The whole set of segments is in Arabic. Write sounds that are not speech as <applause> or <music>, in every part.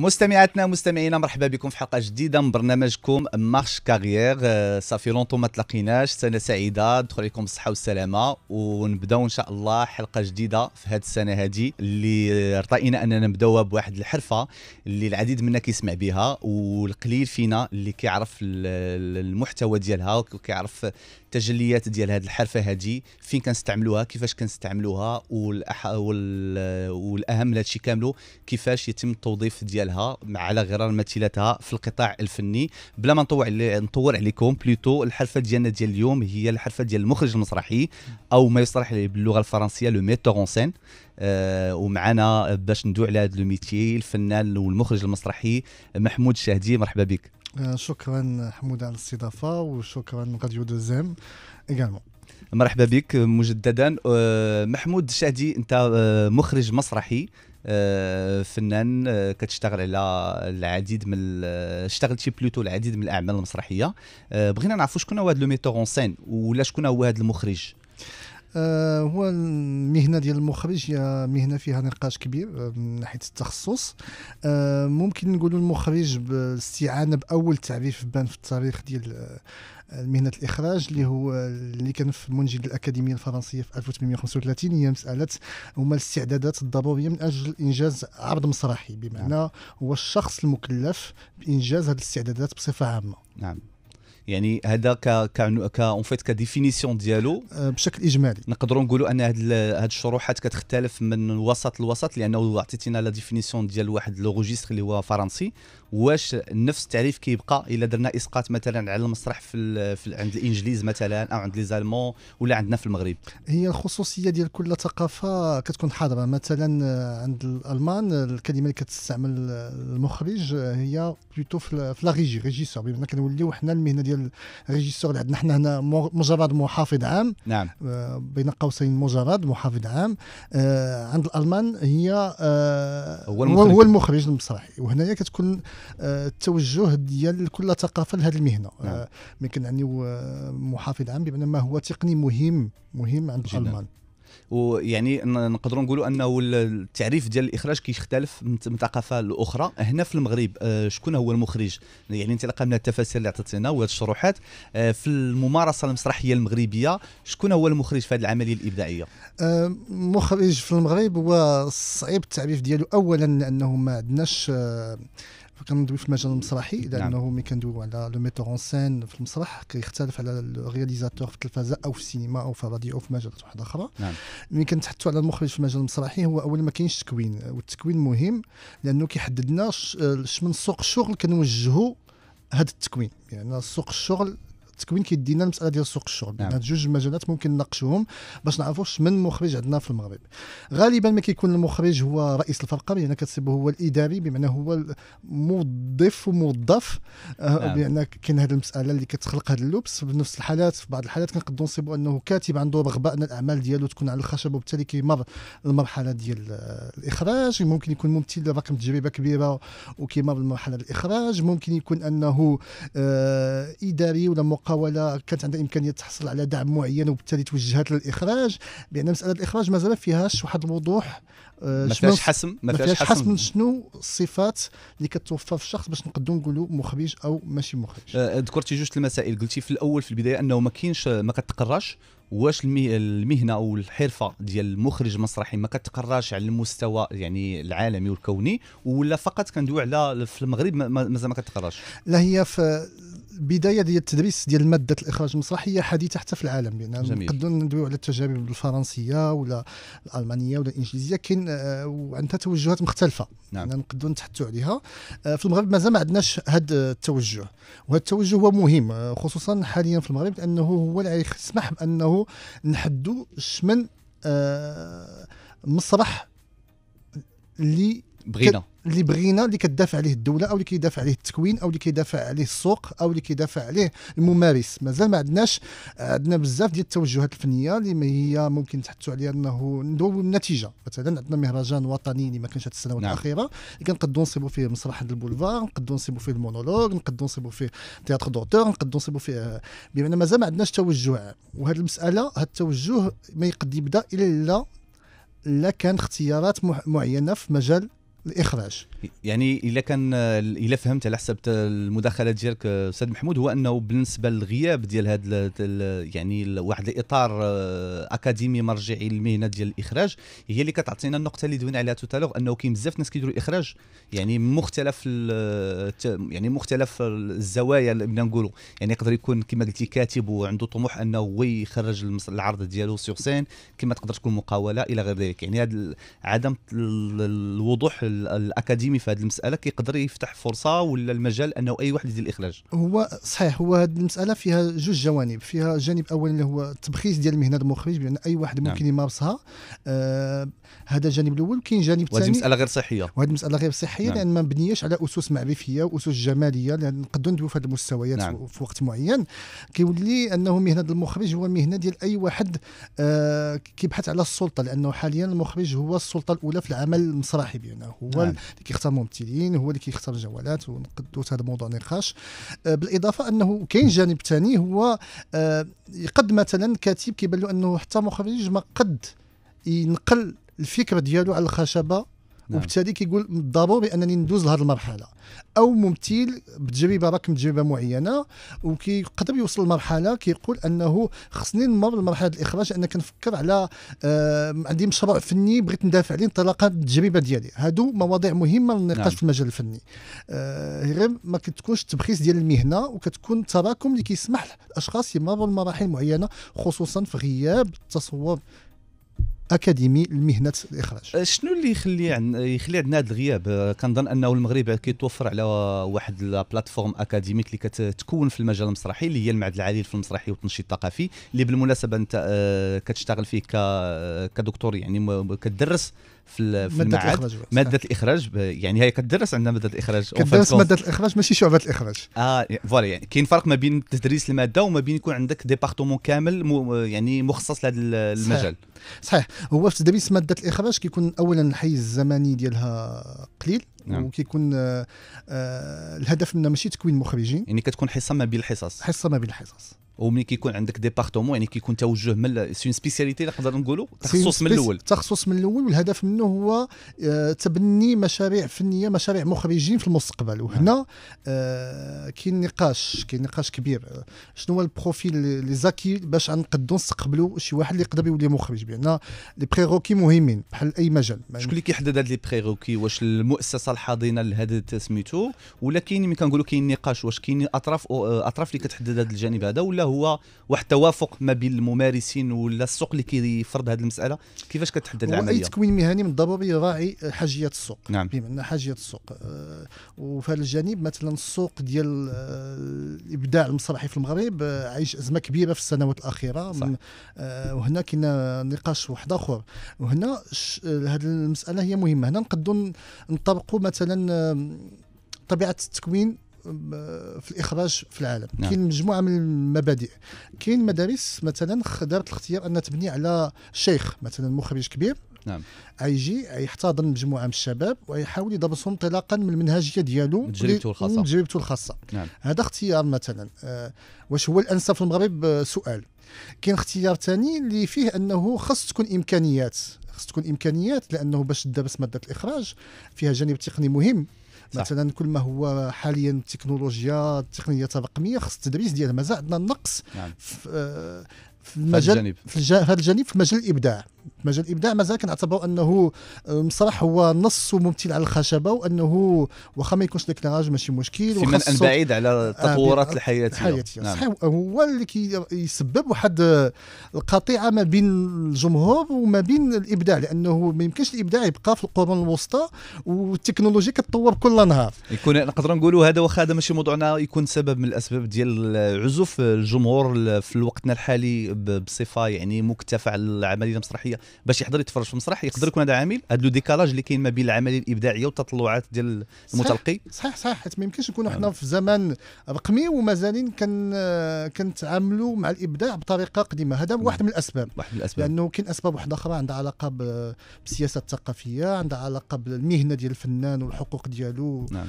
مستمعاتنا مستمعينا مرحبا بكم في حلقه جديده من برنامجكم مارش كارير صافي لونتو ما تلاقيناش سنه سعيده ندخل لكم بالصحه والسلامه ونبداو ان شاء الله حلقه جديده في هذه السنه هذه اللي رطينا اننا نبداوها بواحد الحرفه اللي العديد منا كيسمع بها والقليل فينا اللي كيعرف المحتوى ديالها وكيعرف التجليات ديال هذه الحرفه هذه فين كنستعملوها كيفاش كنستعملوها والأح... وال... والاهم لهذا الشيء كامل كيفاش يتم التوظيف ديالها على غرار مثيلتها في القطاع الفني بلا ما نطول علي... نطور عليكم بلوتو الحرفه ديالنا ديال اليوم هي الحرفه ديال المخرج المسرحي او ما يصرح باللغه الفرنسيه لو ميتور اون سين أه ومعنا باش ندوي على هذا الميتي الفنان والمخرج المسرحي محمود الشهدي مرحبا بك آه، شكرا حمود على الاستضافه وشكرا راديو دوزيم ايغالمون مرحبا بك مجددا آه، محمود شادي انت آه، مخرج مسرحي فنان كتشتغل على العديد من اشتغلتي بلوتو العديد من الاعمال المسرحيه بغينا نعرفوا شكون هو هذا لو ميتور اون سين ولا شكون هو هذا المخرج آه هو المهنه ديال المخرج هي مهنه فيها نقاش كبير آه، من ناحيه التخصص آه ممكن نقولوا المخرج باستعانه باول تعريف بان في التاريخ ديال آه، مهنه الاخراج اللي هو اللي كان في منجد الاكاديميه الفرنسيه في 1835 هي مساله هما الاستعدادات الضروريه من اجل انجاز عرض مسرحي بمعنى نعم. هو الشخص المكلف بانجاز هذه الاستعدادات بصفه عامه نعم يعني هذا ك ك اون فيت كديفينيسيون ديالو آه، بشكل اجمالي نقدروا نقولوا ان هاد هاد الشروحات كتختلف من وسط لوسط لانه عطيتينا لا ديفينيسيون ديال واحد لوغوجيستر اللي هو فرنسي واش نفس التعريف كيبقى الا درنا اسقاط مثلا على المسرح في, في عند الانجليز مثلا او عند ليزالمون ولا عندنا في المغرب هي الخصوصيه ديال كل ثقافه كتكون حاضره مثلا عند الالمان الكلمه اللي كتستعمل المخرج هي بلوتو في لا ريجي ريجيسور بما كنوليو حنا المهنه ديال ريجيسور اللي عندنا حنا هنا مجرد محافظ عام نعم آه، بين قوسين مجرد محافظ عام آه، عند الالمان هي آه، هو المخرج, هو المخرج المسرحي وهنايا كتكون آه، التوجه ديال كل ثقافه لهذه المهنه آه، نعم. ملي محافظ عام بمعنى ما هو تقني مهم مهم عند جداً. الالمان ويعني نقدروا نقولوا انه التعريف ديال الاخراج كيختلف من ثقافه لاخرى هنا في المغرب آه، شكون هو المخرج يعني انطلاقا من التفاسير اللي عطيتينا وهذه الشروحات في الممارسه المسرحيه المغربيه شكون هو المخرج في هذه العمليه الابداعيه مخرج في المغرب هو صعيب التعريف ديالو اولا لانه ما عندناش كندوي في المجال المسرحي لانه نعم. ملي كندويو على لو ميتور اون سين في المسرح كيختلف على الرياليزاتور في التلفزه او في السينما او في الراديو او في مجالات واحده اخرى نعم. ملي كنتحدثوا على المخرج في المجال المسرحي هو اولا ما كاينش التكوين والتكوين مهم لانه كيحدد لنا آه، من سوق الشغل كنوجهوا هذا التكوين يعني سوق الشغل التكوين كيدينا المساله ديال سوق الشغل نعم. هاد جوج المجالات ممكن نناقشوهم باش نعرفوا من مخرج عندنا في المغرب غالبا ما كيكون المخرج هو رئيس الفرقه بان كتصيبه هو الاداري بمعنى هو موظف وموظف آه، نعم. بمعنى كاين هذه المساله اللي كتخلق هذا اللبس بنفس الحالات في بعض الحالات كنقدروا نصيبوا انه كاتب عنده رغبه ان الاعمال ديالو تكون على الخشب وبالتالي كيمر المرحله ديال آه، الاخراج ممكن يكون ممثل رقم تجربه كبيره وكيمر المرحله الاخراج ممكن يكون انه آه، اداري ولا المقاوله كانت عندها امكانيه تحصل على دعم معين وبالتالي توجهت للاخراج بان مساله الاخراج مازال ما فيهاش واحد الوضوح آه، ما فيهاش حسم ما فيهاش حسم شنو الصفات اللي كتوفى في الشخص باش نقدروا نقولوا مخرج او ماشي مخرج آه، ذكرتي جوج المسائل قلتي في الاول في البدايه انه ما كاينش ما كتقراش واش المهنه او الحرفه ديال المخرج المسرحي ما كتقراش على المستوى يعني العالمي والكوني ولا فقط كندوي على في المغرب مازال ما, ما كتقراش لا هي في بدايه ديال التدريس ديال ماده الاخراج المسرحيه حديثه حتى في العالم يعني نقدروا ندويو على التجارب الفرنسيه ولا الالمانيه ولا الانجليزيه كاين آه، وعندها توجهات مختلفه نعم. يعني نقدروا نتحدثوا عليها آه، في المغرب مازال ما عندناش هذا التوجه وهذا التوجه هو مهم آه، خصوصا حاليا في المغرب لانه هو اللي يسمح بانه نحدوا شمن مسرح اللي بغينا اللي بغينا اللي كتدافع عليه الدوله او اللي كيدافع عليه التكوين او اللي كيدافع عليه السوق او اللي كيدافع عليه الممارس مازال ما عندناش عندنا بزاف ديال التوجهات الفنيه اللي هي ممكن تحدثوا عليها انه ندوب النتيجه مثلا عندنا مهرجان وطني اللي ما كانش هذه السنوات نعم. الاخيره اللي كنقدروا نصيبوا فيه مسرح البولفار نقدروا نصيبوا فيه المونولوج نقدروا نصيبوا فيه تياتر دوتور نقدروا نصيبوا فيه بمعنى مازال ما عندناش توجه وهذه المساله هذا التوجه ما يقد يبدا الا الا كان اختيارات معينه في مجال الاخراج يعني الا كان الا فهمت على حسب المداخله ديالك استاذ محمود هو انه بالنسبه للغياب ديال هذا يعني واحد الاطار آه، اكاديمي مرجعي للمهنه ديال الاخراج هي اللي كتعطينا النقطه اللي دوينا عليها توتالوغ انه كاين بزاف الناس كيديروا الاخراج يعني من مختلف يعني مختلف الزوايا اللي بدنا نقولوا يعني يقدر يكون كما قلتي كاتب وعنده طموح انه هو يخرج العرض ديالو سيغ سين كما تقدر تكون مقاوله الى غير ذلك يعني هذا عدم الوضوح الاكاديمي في هذه المساله كيقدر يفتح فرصه ولا المجال انه اي واحد يدير الاخراج هو صحيح هو هذه المساله فيها جوج جوانب فيها جانب اول اللي هو التبخيص ديال مهنه المخرج بان اي واحد نعم. ممكن نعم. يمارسها آه هذا الجانب الاول كاين جانب ثاني وهذه مساله غير صحيه وهذه مساله غير صحيه نعم. لان ما مبنيهش على اسس معرفيه واسس جماليه لان نقدروا ندويو في هذه المستويات نعم. في وقت معين كيولي انه مهنه المخرج هو مهنه ديال اي واحد آه كيبحث على السلطه لانه حاليا المخرج هو السلطه الاولى في العمل المسرحي بينه هو نعم. اللي كيختار الممثلين هو اللي كيختار الجوالات ونقدوا هذا الموضوع نقاش آه، بالاضافه انه كاين جانب ثاني هو آه، قد مثلا كاتب كيبان له انه حتى مخرج ما قد ينقل الفكره ديالو على الخشبه نعم. وبالتالي كيقول ضروري انني ندوز لهذه المرحله او ممثل بتجربه راكم تجربه معينه وكيقدر يوصل لمرحله كيقول انه خصني نمر لمرحله الاخراج انا كنفكر على آه عندي مشروع فني بغيت ندافع عليه انطلاقا التجربه ديالي هادو مواضيع مهمه للنقاش نعم. في المجال الفني آه غير ما كتكونش تبخيس ديال المهنه وكتكون تراكم اللي كيسمح للاشخاص يمروا لمراحل معينه خصوصا في غياب التصور اكاديمي لمهنه الاخراج أه، شنو اللي يخلي عن... يخلي عندنا هذا الغياب أه، كنظن انه المغرب كيتوفر على واحد البلاتفورم اكاديميك اللي كتكون في المجال المسرحي اللي هي المعهد العالي في المسرحي والتنشيط الثقافي اللي بالمناسبه انت أه، كتشتغل فيه كدكتور يعني كتدرس في في مادة المعاد الإخراج مادة الإخراج يعني هي كتدرس عندنا مادة الإخراج كتدرس مادة الإخراج ماشي شعبة الإخراج اه يعني فوالا يعني كاين فرق ما بين تدريس المادة وما بين يكون عندك ديبارتمون كامل يعني مخصص لهذا المجال صحيح. هو في تدريس مادة الإخراج كيكون أولا الحيز الزمني ديالها قليل نعم. وكيكون آه, آه، الهدف منها ماشي تكوين مخرجين يعني كتكون حصه ما بين الحصص حصه ما بين الحصص ومني كيكون عندك ديبارتمون يعني كيكون توجه من سي سبيسياليتي نقدر نقولوا تخصص من الاول تخصص من الاول والهدف منه هو آه، تبني مشاريع فنيه مشاريع مخرجين في المستقبل وهنا آه، كاين نقاش كاين نقاش كبير آه، شنو هو البروفيل لي زاكي باش نقدروا نستقبلوا شي واحد اللي يقدر يولي مخرج بان لي بريغوكي مهمين بحال اي مجال شكون اللي كيحدد هاد لي بريغوكي واش المؤسسه الحاضنه لهذا سميتو ولا كاين ملي كنقولوا كاين نقاش واش كاين اطراف اطراف اللي كتحدد هذا الجانب هذا ولا هو واحد التوافق ما بين الممارسين ولا السوق اللي كيفرض هذه المساله كيفاش كتحدد العمليه اي تكوين مهني من الضروري يراعي حاجيات السوق نعم. بمعنى حاجيات السوق آه، وفي هذا الجانب مثلا السوق ديال الابداع آه، المسرحي في المغرب آه، عايش ازمه كبيره في السنوات الاخيره صح. من وهنا كاين نقاش واحد اخر وهنا هذه المساله هي مهمه هنا نقدروا نطبقوا مثلا طبيعه التكوين في الاخراج في العالم نعم. كاين مجموعه من المبادئ كاين مدارس مثلا دارت الاختيار ان تبني على شيخ مثلا مخرج كبير نعم غيجي يحتضن مجموعه من الشباب ويحاول يدرسهم انطلاقا من المنهجيه ديالو تجربته الخاصه تجربته الخاصه نعم. هذا اختيار مثلا آه واش هو الانسب في المغرب آه، سؤال كاين اختيار ثاني اللي فيه انه خاص تكون امكانيات خاص تكون امكانيات لانه باش تدرس ماده الاخراج فيها جانب تقني مهم مثلا كل ما هو حاليا التكنولوجيا التقنيه الرقميه خص التدريس ديالها مازال عندنا نقص نعم. في, آه في المجال في, الجانب. في هذا الجانب في مجال الابداع مجال الابداع مازال كنعتبروا انه المسرح هو نص ممثل على الخشبه وانه واخا ما يكونش ليكلاراج ماشي مشكل في منأى بعيد على التطورات آه، الحياتيه الحياتيه نعم. صحيح هو اللي كيسبب واحد القطيعه ما بين الجمهور وما بين الابداع لانه ما يمكنش الابداع يبقى في القرون الوسطى والتكنولوجيا كتطور كل نهار يكون نقدر نقولوا هذا واخا هذا ماشي موضوعنا يكون سبب من الاسباب ديال عزوف الجمهور في وقتنا الحالي بصفه يعني مكتفى على العمليه المسرحيه باش يحضر يتفرج في المسرح يقدر يكون هذا عامل هذا لو ديكالاج اللي كاين ما بين العمليه الابداعيه والتطلعات ديال المتلقي صحيح صحيح حيت ما يمكنش نكونوا حنا آه. في زمان رقمي ومازالين كن كنتعاملوا مع الابداع بطريقه قديمه هذا واحد من الاسباب واحد من الاسباب لانه كاين اسباب واحده اخرى عندها علاقه بالسياسه الثقافيه عندها علاقه بالمهنه ديال الفنان والحقوق ديالو نعم.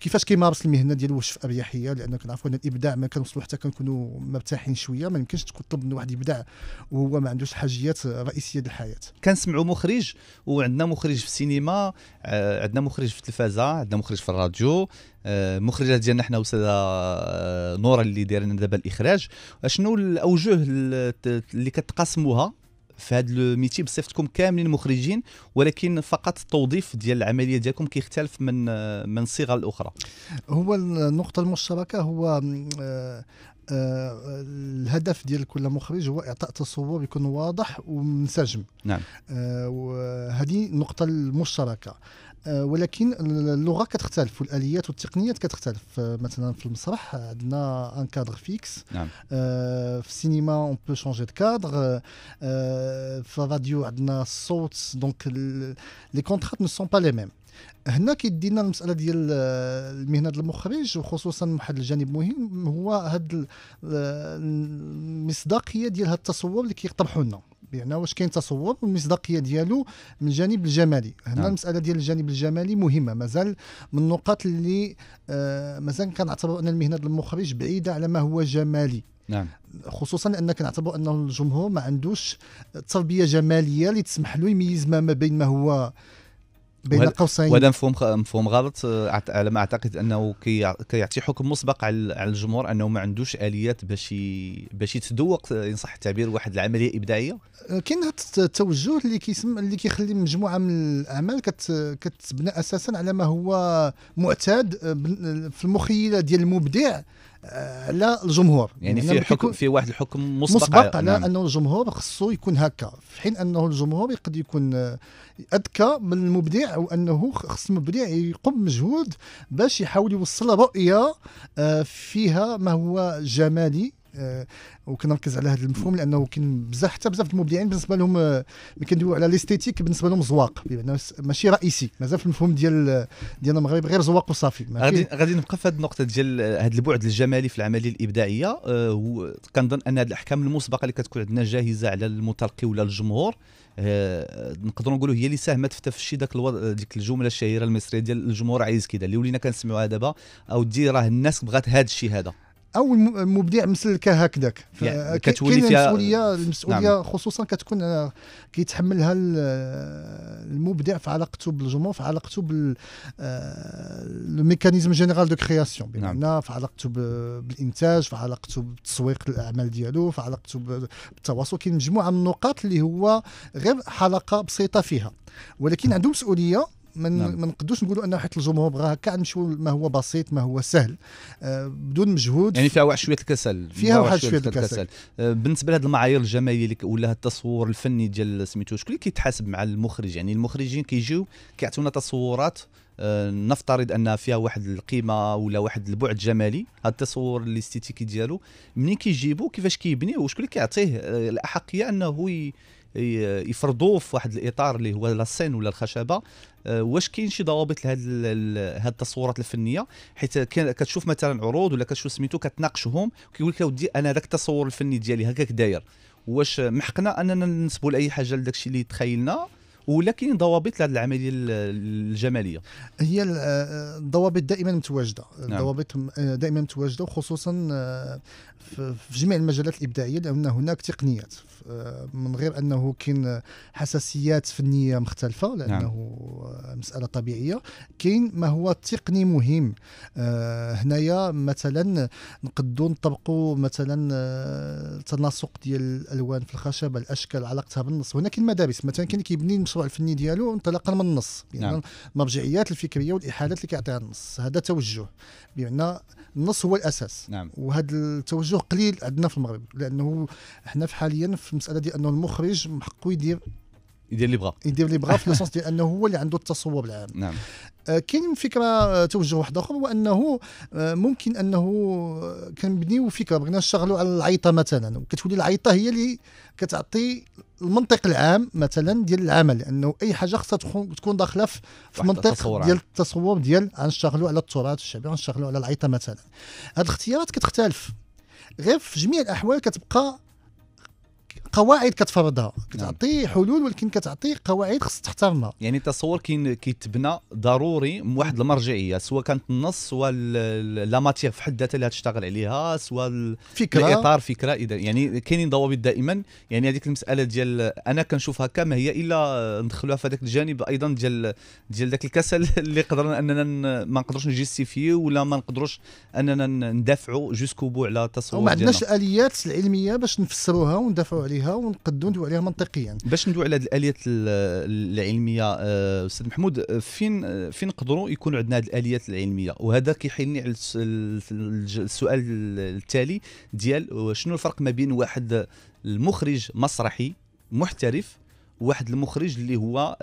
كيفاش كيمارس المهنه ديال الوشف اريحيه لان كنعرفوا ان الابداع ما كنوصلوا حتى كنكونوا مرتاحين شويه ما يمكنش تطلب من واحد يبدع وهو ما عندوش حاجيات رئيسيه للحياه كنسمعوا مخرج وعندنا مخرج في السينما آه، عندنا مخرج في التلفازه عندنا مخرج في الراديو المخرجات آه، ديالنا حنا وسادة آه، نوره اللي دايرين دابا الاخراج شنو الاوجه اللي كتقاسموها في هذا الميتي بصفتكم كاملين مخرجين ولكن فقط التوظيف ديال العمليه ديالكم كيختلف من من صيغه الاخرى هو النقطه المشتركه هو آه، آه، الهدف ديال كل مخرج هو اعطاء تصور يكون واضح ومنسجم نعم آه، وهذه النقطه المشتركه آه، ولكن اللغه كتختلف والاليات والتقنيات كتختلف آه، مثلا في المسرح عندنا ان كادر فيكس نعم. آه، في السينما اون بو شونجي دو كادر في الراديو عندنا الصوت دونك لي كونترات نو سون با لي ميم هنا كيدينا المساله ديال المهنه ديال المخرج وخصوصا واحد الجانب مهم هو هاد المصداقيه ديال هاد التصور اللي كيطرحوا لنا بان واش كاين تصور المصداقيه ديالو من الجانب الجمالي هنا نعم. المساله ديال الجانب الجمالي مهمه مازال من النقاط اللي آه مازال كنعتبروا ان المهنه المخرج بعيده على ما هو جمالي نعم خصوصا ان كنعتبروا ان الجمهور ما عندوش تربيه جماليه اللي تسمح له يميز ما, ما بين ما هو بين قوسين وهذا مفهوم مفهوم غلط على ما اعتقد انه كيعطي كي حكم مسبق على الجمهور انه ما عندوش اليات باش باش يتذوق ان صح التعبير واحد العمليه ابداعيه أه، كاين هذا التوجه اللي كيسم اللي كيخلي مجموعه من الاعمال كتبنى اساسا على ما هو معتاد أه، في المخيله ديال المبدع على آه، الجمهور يعني, يعني في حكم في واحد الحكم مسبق, مسبق على نعم. انه الجمهور خصو يكون هكا في حين انه الجمهور قد يكون آه، اذكى من المبدع وانه خص المبدع يقوم مجهود باش يحاول يوصل رؤيه آه، فيها ما هو جمالي آه، وكنركز على هذا المفهوم لانه كاين بزاف حتى بزاف المبدعين بالنسبه لهم ملي آه، كندويو على ليستيتيك بالنسبه لهم زواق بمعنى ماشي رئيسي مازال في المفهوم ديال آه، ديال المغرب غير زواق وصافي غادي غادي نبقى في هذه النقطه ديال هذا البعد الجمالي في العمليه الابداعيه أه وكنظن ان هذه الاحكام المسبقه اللي كتكون عندنا جاهزه على المتلقي ولا الجمهور أه نقدروا نقولوا هي اللي ساهمت في تفشي ذاك الوضع ديك الجمله الشهيره المصريه ديال الجمهور عايز كذا اللي ولينا كنسمعوها دابا او دي راه الناس بغات هذا الشيء هذا او المبدع مثل هكذاك كتولي فيها المسؤوليه نعم. المسؤوليه نعم. خصوصا كتكون آه، كيتحملها المبدع في علاقته بالجمهور في علاقته بال ميكانيزم جينيرال دو كرياسيون بمعنى في علاقته بالانتاج في علاقته بتسويق الاعمال ديالو في علاقته بالتواصل كاين مجموعه من النقاط اللي هو غير حلقه بسيطه فيها ولكن عنده مسؤوليه ما نعم. نقدوش نقولوا انه حيت الجمهور بغى هكا نمشيو ما هو بسيط ما هو سهل آه بدون مجهود يعني فيها واحد شويه الكسل فيها واحد شويه الكسل آه بالنسبه لهذ المعايير الجماليه ولا التصور الفني ديال سميتو شكون اللي كيتحاسب مع المخرج يعني المخرجين كيجيو كيعطيونا تصورات آه، نفترض ان فيها واحد القيمه ولا واحد البعد جمالي هذا التصور الاستيتيكي ديالو منين كيجيبو كيفاش كيبنيه وشكون اللي كيعطيه آه، الاحقيه انه يفرضوه في واحد الاطار اللي هو لاسين ولا الخشبه آه، واش كاين شي ضوابط لهاد هاد التصورات الفنيه حيت كتشوف مثلا عروض ولا كتشوف سميتو كتناقشهم كيقول لك ودي انا ذاك التصور الفني ديالي هكاك داير واش محقنا اننا ننسبوا لاي حاجه لذاك الشيء اللي تخيلنا ولكن ضوابط لهذه العمليه الجماليه هي الضوابط دائما متواجده نعم. الضوابط دائما متواجده وخصوصا آه، في جميع المجالات الابداعيه لان هناك تقنيات آه، من غير انه كاين حساسيات فنيه مختلفه نعم. لانه نعم. مساله طبيعيه كاين ما هو تقني مهم هنايا مثلا نقدو نطبقوا مثلا التناسق ديال الالوان في الخشب الاشكال علاقتها بالنص هناك المدارس مثلا كاين كيبني المشروع الفني ديالو انطلاقا من النص بان نعم. المرجعيات الفكريه والاحالات اللي كيعطيها النص هذا توجه بان النص هو الاساس نعم. وهذا التوجه قليل عندنا في المغرب لانه احنا في حاليا في المساله ديال انه المخرج من حقه يدير يدير اللي بغا يدير اللي بغا في <laughs> لاسونس ديال انه هو اللي عنده التصور العام نعم آه كاين فكره آه، توجه واحد اخر هو انه آه ممكن انه آه، كنبنيو فكره بغينا نشتغلوا على العيطه مثلا وكتولي العيطه هي اللي كتعطي المنطق العام مثلا ديال العمل لانه اي حاجه خصها تكون داخله في منطق ديال التصور ديال غنشتغلوا على التراث الشعبي غنشتغلوا على العيطه مثلا هاد الاختيارات كتختلف غير في جميع الاحوال كتبقى قواعد كتفرضها نعم. كتعطي حلول ولكن كتعطي قواعد خص تحترمها يعني التصور كاين كيتبنى ضروري من واحد المرجعيه سواء كانت النص سواء لا ماتيغ في حد ذاتها اللي تشتغل عليها سواء فكره الاطار فكره اذا يعني كاينين ضوابط دائما يعني هذيك المساله ديال انا كنشوفها كما هي الا ندخلوها في هذاك الجانب ايضا ديال ديال ذاك الكسل <laughs> اللي قدرنا اننا ما نقدروش نجيستيفيو ولا ما نقدروش اننا ندافعوا جوسكو بو على التصور ديالنا ما عندناش الاليات العلميه باش نفسروها وندافعوا عليها بها ونقدروا ندوي عليها منطقيا باش ندوي على هذه الاليات العلميه آه، استاذ محمود آه، فين آه، فين نقدروا يكون عندنا هذه الاليات العلميه وهذا كيحيلني على السؤال التالي ديال شنو الفرق ما بين واحد المخرج مسرحي محترف واحد المخرج اللي هو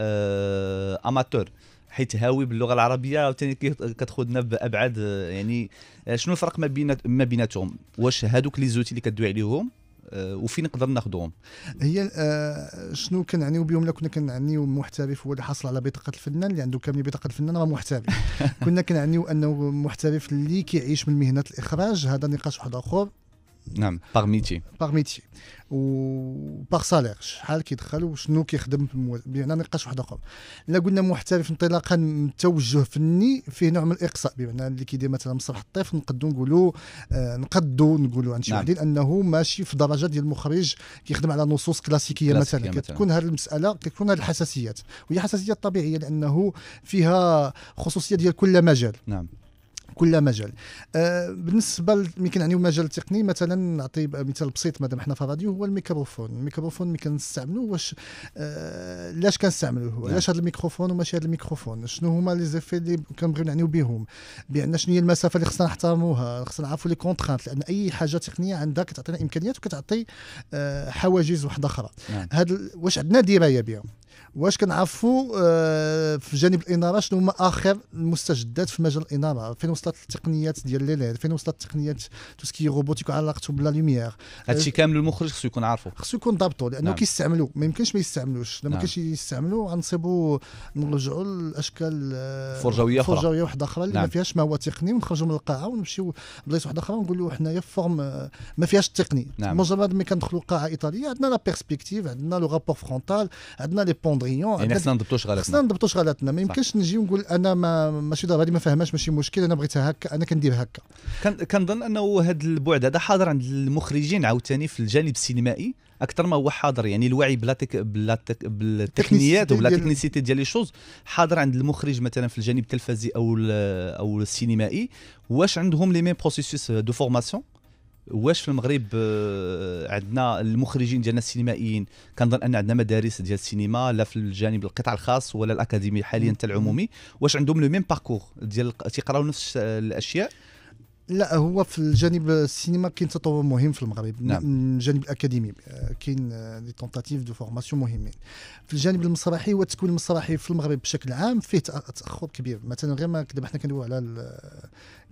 اماتور حيت هاوي باللغه العربيه عاوتاني كتاخذنا بابعاد يعني شنو الفرق ما بين ما بيناتهم واش هذوك لي زوتي اللي كدوي عليهم آه، وفين نقدر ناخذهم هي آه، شنو كنعنيو بهم لا كنا كنعنيو محترف هو اللي حصل على بطاقه الفنان اللي عنده كامل بطاقه الفنان راه محترف <laughs> كنا كنعنيو انه محترف اللي كيعيش من مهنه الاخراج هذا نقاش واحد اخر نعم باغ ميتي باغ ميتي وباغ سالير شحال كيدخل وشنو كيخدم بمعنى نقاش واحد اخر الا قلنا محترف انطلاقا من توجه فني فيه نوع من الاقصاء بمعنى اللي كيدير مثلا مسرح الطيف نقدو نقولوا آه، نقدو نقولوا عن شي نعم. انه ماشي في درجه ديال المخرج كيخدم على نصوص كلاسيكيه, كلاسيكية مثلا كتكون هذه المساله كتكون هذه الحساسيات وهي حساسيات طبيعيه لانه فيها خصوصيه ديال كل مجال نعم كل مجال آه بالنسبه ملي كنعنيو مجال التقني مثلا نعطي مثال بسيط مادام حنا في الراديو هو الميكروفون الميكروفون ملي كنستعملوا واش آه لاش كنستعملوه هو علاش نعم. هذا الميكروفون وماشي هذا الميكروفون شنو هما لي زيفي اللي كنبغيو نعنيو بهم بان شنو هي المسافه اللي خصنا نحترموها خصنا نعرفوا لي كونترانت لان اي حاجه تقنيه عندها كتعطينا امكانيات وكتعطي آه حواجز واحده اخرى نعم. هذا واش عندنا درايه بها واش كنعرفوا آه، في جانب الاناره شنو هما اخر المستجدات في مجال الاناره فين وصلت التقنيات ديال لي ليد فين وصلت التقنيات تو سكي روبوتيك وعلاقته بلا لوميير هادشي آه، كامل المخرج خصو يكون عارفه خصو يكون ضابطه لانه نعم. كيستعملوا ما يمكنش ما يستعملوش لما نعم. كاينش يستعملوا غنصيبوا نرجعوا لاشكال آه، فرجويه اخرى فرجويه واحده اخرى اللي نعم. ما فيهاش ما هو تقني ونخرجوا من القاعه ونمشيو بلايص واحده اخرى ونقولوا حنايا فورم ما فيهاش التقني نعم. مجرد ما كندخلوا قاعه ايطاليه عندنا لا بيرسبكتيف عندنا لو رابور فرونتال عندنا لي بوندري غيون يعني خصنا نضبطوا شغلاتنا خصنا نضبطوا شغلاتنا ما يمكنش نجي ونقول انا ما ماشي هذه ما فهماش ماشي مشكل انا بغيتها هكا انا كندير هكا كنظن انه هذا البعد هذا حاضر عند المخرجين عاوتاني في الجانب السينمائي اكثر ما هو حاضر يعني الوعي بلا تك بلا تك بالتقنيات وبلا تكنيسيتي ديال لي شوز حاضر عند المخرج مثلا في الجانب التلفزي او او السينمائي واش عندهم لي ميم بروسيسوس دو فورماسيون واش في المغرب آه، عندنا المخرجين ديالنا السينمائيين كنظن ان عندنا مدارس ديال السينما لا في الجانب القطاع الخاص ولا الاكاديمي حاليا حتى العمومي واش عندهم لو ميم باركور ديال تيقراو نفس الاشياء لا هو في الجانب السينما كاين تطور مهم في المغرب نعم. من الجانب الاكاديمي آه، كاين آه، لي تونتاتيف دو فورماسيون مهمين في الجانب المسرحي والتكوين المسرحي في المغرب بشكل عام فيه تاخر كبير مثلا غير ما دابا حنا كندويو على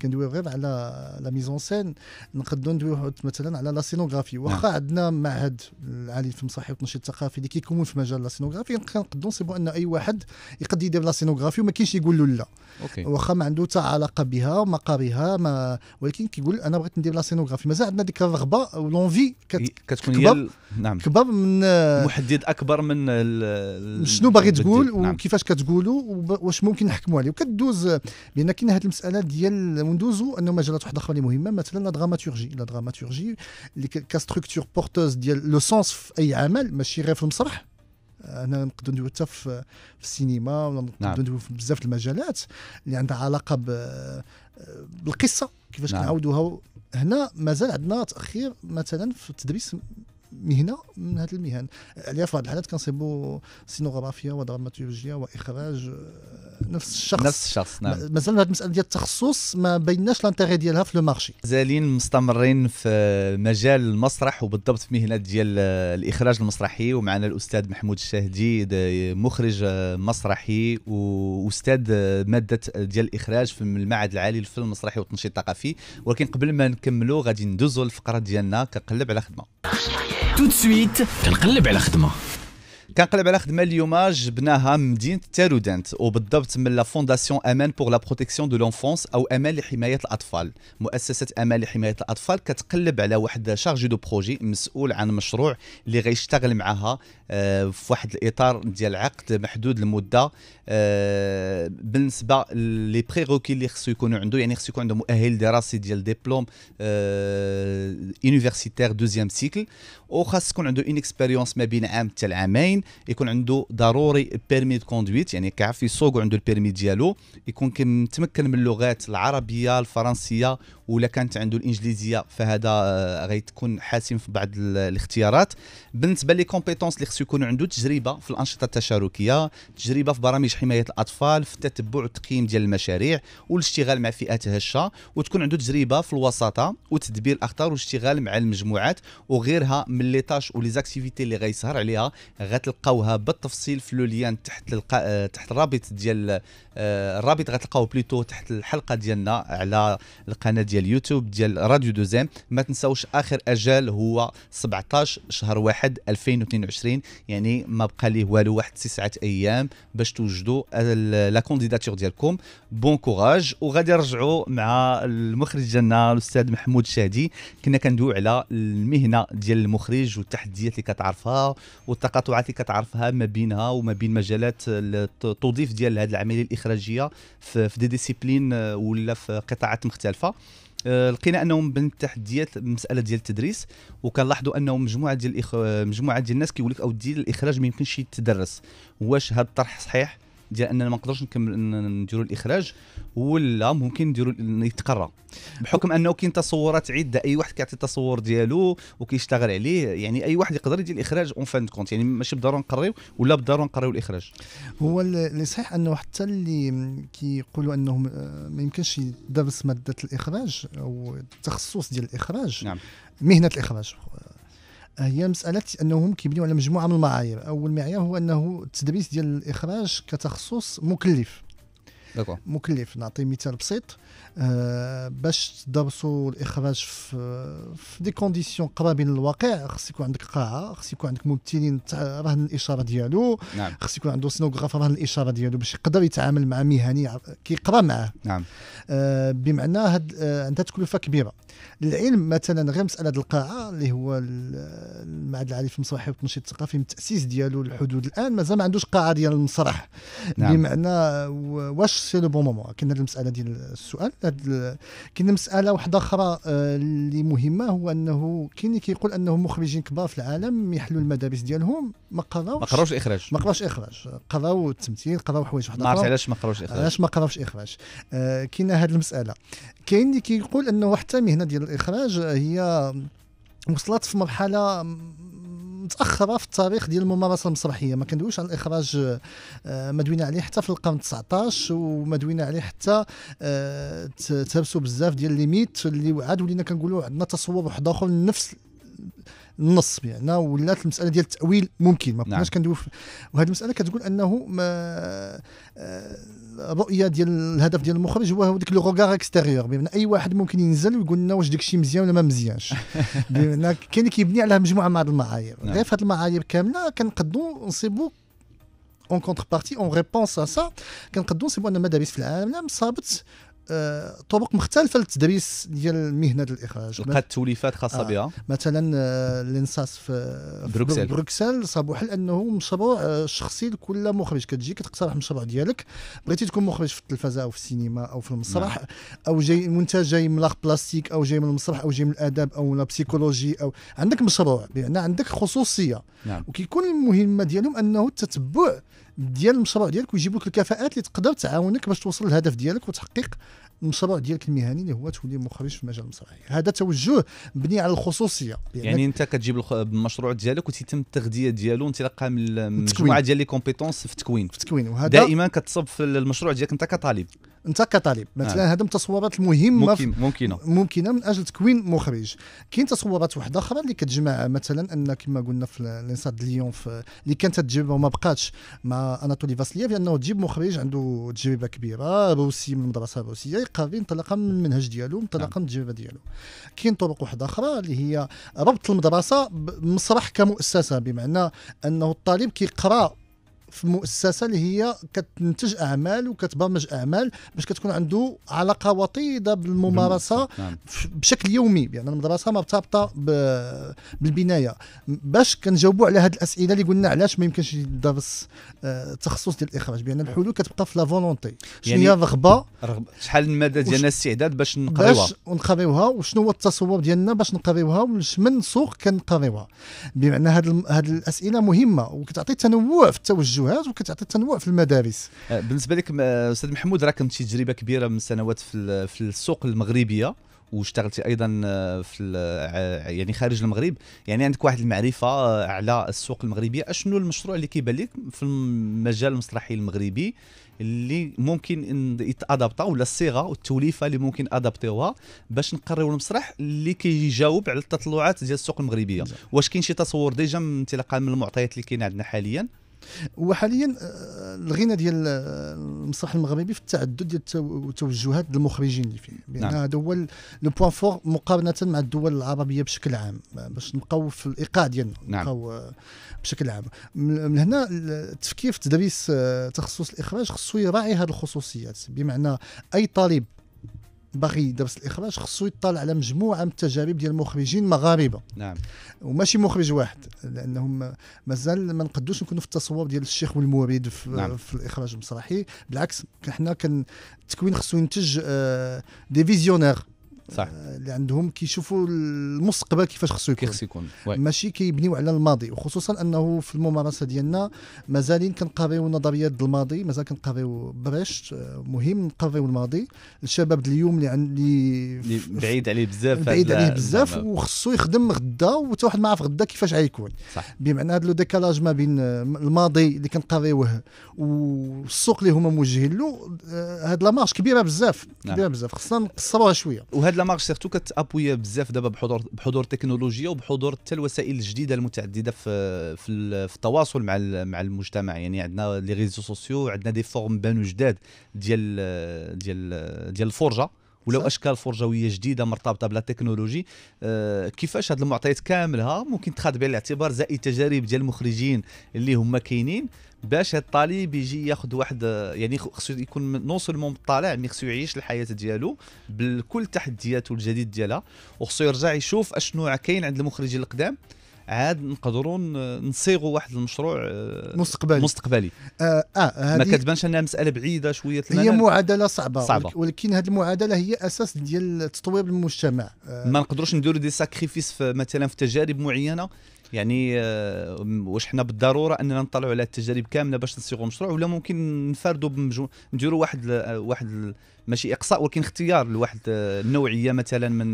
كندويو غير على لا ميزون سين نقدروا ندويو مثلا على لا سينوغرافي نعم. واخا عندنا معهد العالي في المسرحي والتنشيط الثقافي اللي كيكون في مجال لا سينوغرافي نقدروا نصيبوا ان اي واحد يقدر يدير لا سينوغرافي وما كاينش يقول له لا واخا ما عنده حتى علاقه بها ما قاريها ما ولكن كيقول انا بغيت ندير لا سينوغرافي مازال عندنا ديك الرغبه ولونفي كتكون هي نعم كبر من آه، محدد اكبر من شنو باغي تقول نعم. وكيفاش كتقولوا واش ممكن نحكموا عليه وكدوز لان آه، كاين هذه المساله ديال وندوزوا انه مجالات واحده اخرى اللي مهمه مثلا لا دراماتورجي لا دراماتورجي اللي كاستركتور بورتوز ديال لو سونس في اي عمل ماشي غير في المسرح آه، انا نقدر ندوي حتى في السينما ولا نقدر نعم. ندوي في بزاف المجالات اللي عندها علاقه ب بالقصه كيفاش نعم. نعاودوها هنا مازال عندنا تاخير مثلا في التدريس مهنه من هذه المهن عليا في بعض الحالات كنصيبوا سينوغرافيا ودراماتورجيا واخراج آه، نفس الشخص نفس الشخص نعم مازال هذه المساله ديال التخصص ما بيناش لانتيغي ديالها في لو مارشي مازالين مستمرين في مجال المسرح وبالضبط في مهنه ديال آه، الاخراج المسرحي ومعنا الاستاذ محمود الشهدي مخرج آه، مسرحي واستاذ ماده ديال الاخراج في المعهد العالي للفيلم المسرحي والتنشيط الثقافي ولكن قبل ما نكملوا غادي ندوزوا للفقره ديالنا كنقلب على خدمه Tout de suite كنقلب على خدمه كنقلب على خدمه اليوم جبناها من مدينه تارودانت وبالضبط من لا فونداسيون امان بور لا بروتيكسيون دو لونفونس او امان لحمايه الاطفال مؤسسه امان لحمايه الاطفال كتقلب على واحد شارجي دو بروجي مسؤول عن مشروع اللي غيشتغل معها آه، في واحد الاطار ديال عقد محدود المده آه، بالنسبه لي بريغوكي اللي خصو يكونوا عنده يعني خصو يكون عنده مؤهل دراسي ديال ديبلوم يونيفرسيتير آه، دوزيام سيكل وخاص تكون عنده اون اكسبيريونس ما بين عام حتى العامين يكون عنده ضروري بيرمي كوندويت يعني كيعرف يسوق وعنده البيرمي ديالو يكون كيتمكن من اللغات العربيه الفرنسيه ولا كانت عنده الانجليزيه فهذا آه، غيتكون حاسم في بعض الاختيارات بالنسبه لي كومبيتونس اللي خصو يكون عنده تجربه في الانشطه التشاركيه تجربه في برامج حمايه الاطفال في التتبع والتقييم ديال المشاريع والاشتغال مع فئات هشه وتكون عنده تجربه في الوساطه وتدبير الاخطار والاشتغال مع المجموعات وغيرها من لي تاش ولي زاكتيفيتي اللي غيسهر عليها غتلقاوها بالتفصيل في لو ليان تحت القا... آه، تحت الرابط ديال آه، الرابط غتلقاوه بليتو تحت الحلقه ديالنا على القناه ديال ديال يوتيوب ديال راديو دوزيم ما تنساوش اخر اجل هو 17 شهر 1 2022 يعني ما بقى ليه والو واحد تسعه ايام باش توجدوا لا كونديداتور ديالكم بون كوراج وغادي نرجعوا مع المخرج ديالنا الاستاذ محمود شادي كنا كندويو على المهنه ديال المخرج والتحديات اللي كتعرفها والتقاطعات اللي كتعرفها ما بينها وما بين مجالات التوظيف ديال هذه العمليه الاخراجيه في دي ديسيبلين ولا في قطاعات مختلفه آه، لقينا انهم من التحديات مساله ديال التدريس وكنلاحظوا انه مجموعه ديال الإخ... آه، مجموعه ديال الناس كيقول لك او ديال الاخراج ما يمكنش يتدرس واش هذا الطرح صحيح ديال اننا ما نقدرش نكمل نديروا الاخراج ولا ممكن نديروا يتقرى بحكم انه كاين تصورات عده اي واحد كيعطي التصور ديالو وكيشتغل عليه يعني اي واحد يقدر يدير الاخراج اون فان كونت يعني ماشي بالضروره نقريو ولا بالضروره نقريو الاخراج هو اللي صحيح انه حتى اللي كيقولوا انه آه، ما يمكنش يدرس ماده الاخراج او التخصص ديال الاخراج نعم مهنه الاخراج هي مساله انهم كيبنيو على مجموعه من المعايير اول معيار هو انه التدريس ديال الاخراج كتخصص مكلف دكو. مكلف نعطي مثال بسيط آه باش تدرسوا الاخراج في, في دي كونديسيون قرابين للواقع خص يكون عندك قاعه خص يكون عندك ممثلين رهن الاشاره ديالو نعم. خص يكون عنده سينوغراف رهن الاشاره ديالو باش يقدر يتعامل مع مهني كيقرا معاه نعم. آه بمعنى هاد آه عندها تكلفه كبيره للعلم مثلا غير مساله القاعه اللي هو المعهد العالي في المسرحيه والتنشيط الثقافي من التاسيس ديالو الحدود الان مازال ما عندوش قاعه ديال المسرح نعم. بمعنى واش سي لو بون مومون كاين هذه المساله ديال السؤال كاين مساله واحده اخرى آه، اللي مهمه هو انه كاين اللي كيقول انهم مخرجين كبار في العالم يحلوا المدارس ديالهم ما قراوش ما قراوش الاخراج ما قراوش الاخراج قراو التمثيل قراو حوايج واحده ما علاش ما قراوش الاخراج علاش ما قراوش الاخراج آه، كاينه كاين هذه المساله كاين اللي كيقول انه حتى مهنه ديال الاخراج هي وصلت في مرحله متاخره في التاريخ ديال الممارسه المسرحيه ما كندويش على الاخراج آه، ما دوينا عليه حتى في القرن 19 وما دوينا عليه حتى آه، تابسوا بزاف ديال ليميت اللي عاد ولينا كنقولوا عندنا تصور واحد اخر نفس النص بمعنى ولات المسألة ديال التأويل ممكن ما بقيناش نعم. كندوي وهذه المسألة كتقول أنه ما الرؤية آه، ديال الهدف ديال المخرج هو هذاك لو روغار اكستيريور بمعنى أي واحد ممكن ينزل ويقول لنا واش داك الشيء مزيان ولا ما مزيانش <laughs> بمعنى كاين كيبني على مجموعة من هذه المعايير نعم. غير في هذه المعايير كاملة كنقدروا نصيبوا اون كونتر بارتي اون ريبونس ا سا كنقدروا نصيبوا ان المدارس في العالم نعم، صابت آه، طرق مختلفه للتدريس ديال مهنه الاخراج لقات توليفات خاصه آه. بها مثلا الانصاص آه، في بروكسل بروكسل صابوا حل انه مشروع آه، شخصي لكل مخرج كتجي كتقترح المشروع ديالك بغيتي تكون مخرج في التلفزه او في السينما او في المسرح نعم. او جاي منتج جاي من بلاستيك او جاي من المسرح او جاي من الاداب او من بسيكولوجي او عندك مشروع بمعنى عندك خصوصيه نعم. وكيكون المهمه ديالهم انه التتبع ديال المشروع ديالك ويجيبوا لك الكفاءات اللي تقدر تعاونك باش توصل للهدف ديالك وتحقيق المشروع ديالك المهني اللي هو تولي مخرج في المجال المسرحي هذا توجه مبني على الخصوصيه يعني, يعني انت كتجيب المشروع ديالك وتيتم التغذيه ديالو انطلاقا من مجموعه ديال لي كومبيتونس في التكوين في التكوين وهذا دائما كتصب في المشروع ديالك انت كطالب انت كطالب مثلا آه. هذا من التصورات المهمه ممكن ممكنه ممكنه من اجل تكوين مخرج كاين تصورات واحده اخرى اللي كتجمع مثلا ان كما قلنا في الانساد ليون اللي كانت تجربه وما بقاتش مع اناتولي فاسلييف بانه تجيب مخرج عنده تجربه كبيره روسي من مدرسه روسيه يقرر انطلاقا من المنهج ديالو انطلاقا من نعم. التجربه ديالو كاين طرق واحده اخرى اللي هي ربط المدرسه بمسرح كمؤسسه بمعنى انه الطالب كيقرا في مؤسسه اللي هي كتنتج اعمال وكتبرمج اعمال باش كتكون عنده علاقه وطيده بالممارسه نعم. بشكل يومي يعني المدرسه مرتبطه بالبنايه باش كنجاوبوا على هذه الاسئله اللي قلنا علاش ما يمكنش يدرس آه، تخصص ديال الاخراج بان يعني الحلول كتبقى في لا فولونتي شنو يعني هي الرغبه شحال المدى ديالنا استعداد الاستعداد باش نقريوها باش نقريوها وشنو هو التصور ديالنا باش نقريوها ومن من سوق كنقريوها بمعنى هذه الاسئله مهمه وكتعطي تنوع في التوجه الفيديوهات وكتعطي تنوع في المدارس آه، بالنسبه لك آه، استاذ محمود راه كنتي تجربه كبيره من سنوات في في السوق المغربيه واشتغلتي ايضا آه، في يعني خارج المغرب يعني عندك واحد المعرفه على السوق المغربيه اشنو المشروع اللي كيبان لك في المجال المسرحي المغربي اللي ممكن يتادبطا ولا الصيغه والتوليفه اللي ممكن ادابتيوها باش نقريو المسرح اللي كيجاوب على التطلعات ديال السوق المغربيه نعم. واش كاين شي تصور ديجا انطلاقا من المعطيات اللي كاين عندنا حاليا وحاليا آه، الغنى ديال آه، المسرح المغربي في التعدد ديال التوجهات المخرجين اللي فيه بان نعم. هذا هو لو بوان فور مقارنه مع الدول العربيه بشكل عام باش نبقاو في الايقاع ديالنا نعم. آه، بشكل عام من هنا التفكير في تدريس تخصص الاخراج خصو يراعي هذه الخصوصيات بمعنى اي طالب باغي يدرس الاخراج خصو يطلع على مجموعه من التجارب ديال المخرجين مغاربه نعم وماشي مخرج واحد لانهم مازال ما نقدوش نكونوا في التصور ديال الشيخ والمريد في, نعم. في الاخراج المسرحي بالعكس حنا كان التكوين خصو ينتج دي آه، فيزيونير صح آه، اللي عندهم كيشوفوا المستقبل كيفاش خصو يكون كيخص يكون ماشي كيبنيو على الماضي وخصوصا انه في الممارسه ديالنا مازالين كنقريو نظريات الماضي مازال كنقريو بريشت آه، مهم نقريو الماضي الشباب اليوم اللي عندي بعيد عليه بزاف بعيد عليه بزاف وخصو يخدم غدا وحتى واحد ما عارف غدا كيفاش غيكون بمعنى هذا لو ديكالاج ما بين آه، الماضي اللي كنقريوه والسوق اللي هما موجهين له هاد لا مارش كبيره بزاف نعم. كبيره بزاف خصنا نقصروها شويه وهاد هاد لا مارش سيرتو كتابوي بزاف دابا بحضور بحضور التكنولوجيا وبحضور حتى الوسائل الجديده المتعدده في في, في التواصل مع مع المجتمع يعني عندنا لي ريزو سوسيو عندنا دي فورم بانو جداد ديال ديال ديال الفرجه ولو صح. اشكال فرجويه جديده مرتبطه بلا تكنولوجي أه كيفاش هذه المعطيات كاملها ممكن تخاد بعين الاعتبار زائد تجارب ديال المخرجين اللي هما كاينين باش هاد الطالب يجي ياخذ واحد آه، يعني خصو يكون نون سولمون طالع مي خصو يعيش الحياه ديالو بكل تحدياته الجديد ديالها وخصو يرجع يشوف اشنو كاين عند المخرجين القدام عاد نقدروا نصيغوا واحد المشروع آه، مستقبلي مستقبلي اه, آه ما كتبانش انها مساله بعيده شويه هي معادله صعبه, صعبة. ولكن هذه المعادله هي اساس ديال تطوير المجتمع آه ما نقدروش نديروا دي ساكريفيس مثلا في تجارب معينه يعني آه، واش حنا بالضروره اننا نطلعوا على التجارب كامله باش نصيغوا مشروع ولا ممكن نفردوا نديروا واحد ل... آه، واحد ل... ماشي اقصاء ولكن اختيار لواحد النوعيه آه، مثلا من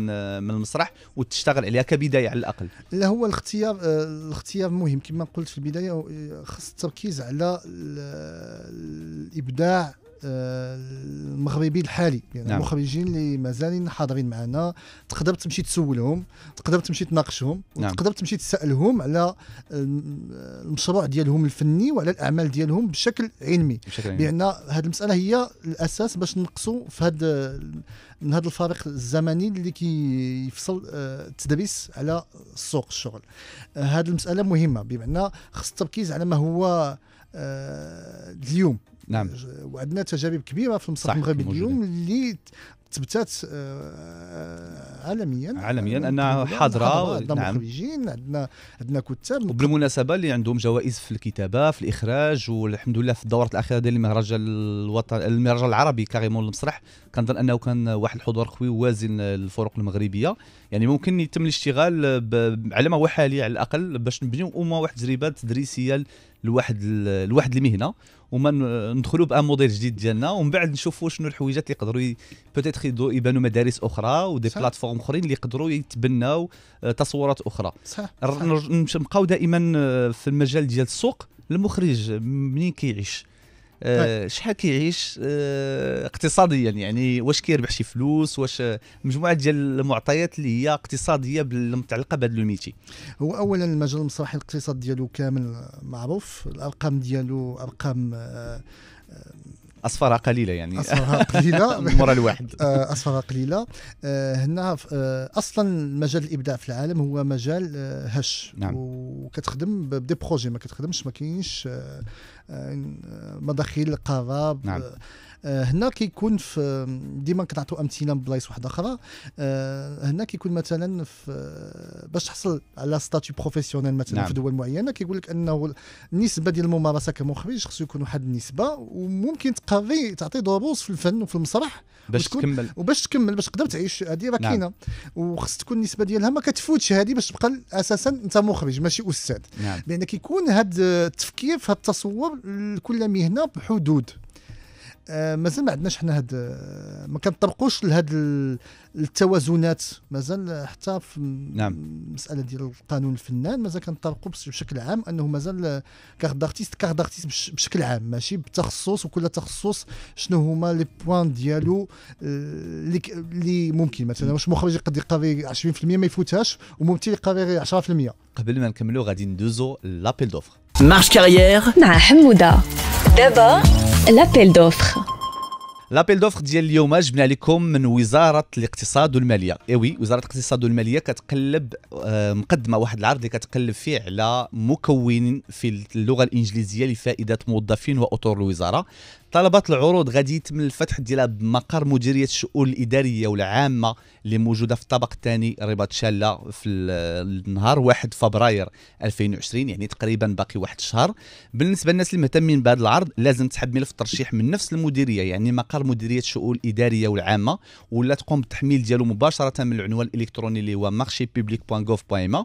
من المسرح وتشتغل عليها كبدايه على الاقل لا هو الاختيار الاختيار مهم كما قلت في البدايه خص التركيز على الابداع آه، المغربي الحالي يعني نعم. المخرجين اللي مازالين حاضرين معنا تقدر تمشي تسولهم تقدر تمشي تناقشهم نعم. وتقدر تمشي تسالهم على المشروع ديالهم الفني وعلى الاعمال ديالهم بشكل علمي بان هذه المساله هي الاساس باش نقصوا في هذا من هذا الفارق الزمني اللي كيفصل آه، التدريس على سوق الشغل هذه آه، المساله مهمه بمعنى خص التركيز على ما هو اليوم نعم وعندنا تجارب كبيره في المسرح المغربي اليوم اللي تثبتات آه، عالميا عالميا آه، انها حاضره عندنا نعم. مخرجين عندنا عندنا كتاب وبالمناسبه اللي عندهم جوائز في الكتابه في الاخراج والحمد لله في الدوره الاخيره ديال المهرجان الوطني المهرجان العربي كاريمون المسرح كنظن انه كان واحد الحضور قوي وازن للفرق المغربيه يعني ممكن يتم الاشتغال على ما هو حالي على الاقل باش نبنيو واحد التجربه تدريسيه لواحد لواحد المهنه وما ندخلوا بان موديل جديد ديالنا ومن بعد نشوفوا شنو الحويجات اللي يقدروا بوتيتر يبانوا مدارس اخرى ودي بلاتفورم اخرين اللي يقدروا يتبناو آه، تصورات اخرى صح, نبقاو دائما آه، في المجال ديال السوق المخرج منين كيعيش طيب. آه شحال كيعيش آه اقتصاديا يعني واش كيربح شي فلوس واش آه، مجموعه ديال المعطيات اللي هي اقتصاديه متعلقه بهذا الميتي هو اولا المجال المسرحي الاقتصاد ديالو كامل معروف الارقام ديالو ارقام آه اصفرها قليله يعني اصفرها قليله <laughs> مورا الواحد <laughs> آه، اصفرها قليله آه، هنا آه، اصلا مجال الابداع في العالم هو مجال هش نعم. وكتخدم بدي بروجي ما كتخدمش ما كاينش مداخيل قراب نعم. آه، هنا كيكون في ديما كنعطوا امثله من بلايص واحده اخرى آه، هنا كيكون مثلا في آه، باش تحصل على ستاتي بروفيسيونيل مثلا نعم. في دول معينه كيقول لك انه النسبه ديال الممارسه كمخرج خصو يكون واحد النسبه وممكن تقري تعطي دروس في الفن وفي المسرح باش تكمل وباش تكمل باش تقدر تعيش هذه راه نعم. كاينه نعم. وخص تكون النسبه ديالها ما كتفوتش هذه باش تبقى اساسا انت مخرج ماشي استاذ نعم. لان كيكون هذا التفكير في هذا التصور لكل مهنه بحدود آه، مازال ما عندناش حنا هاد آه، ما كنطرقوش لهاد التوازنات مازال حتى في نعم. المساله ديال القانون الفنان مازال كنطرقوا بشكل عام انه مازال كارد دارتيست كارد دارتيست بشكل عام ماشي بالتخصص وكل تخصص شنو هما لي بوان ديالو اللي آه، ممكن مثلا واش مخرج يقدر يقاري 20% ما يفوتهاش وممثل يقاري 10% قبل ما نكملوا غادي ندوزو لابيل دوفر Marche carrière مع حمودة دابا لابيل دوفر لابيل دوفر ديال اليوم جبنا لكم من وزاره الاقتصاد والماليه اي وي وزاره الاقتصاد والماليه كتقلب آه، مقدمه واحد العرض اللي كتقلب فيه على مكون في اللغه الانجليزيه لفائده موظفين واطر الوزاره طلبت العروض غادي يتم الفتح ديالها بمقر مديريه الشؤون الاداريه والعامه اللي موجوده في الطابق الثاني رباط شاله في النهار 1 فبراير 2020 يعني تقريبا باقي واحد الشهر بالنسبه للناس اللي مهتمين بهذا العرض لازم تحمل في الترشيح من نفس المديريه يعني مقر مديريه الشؤون الاداريه والعامه ولا تقوم بالتحميل ديالو مباشره من العنوان الالكتروني اللي هو marchepublic.gov.ma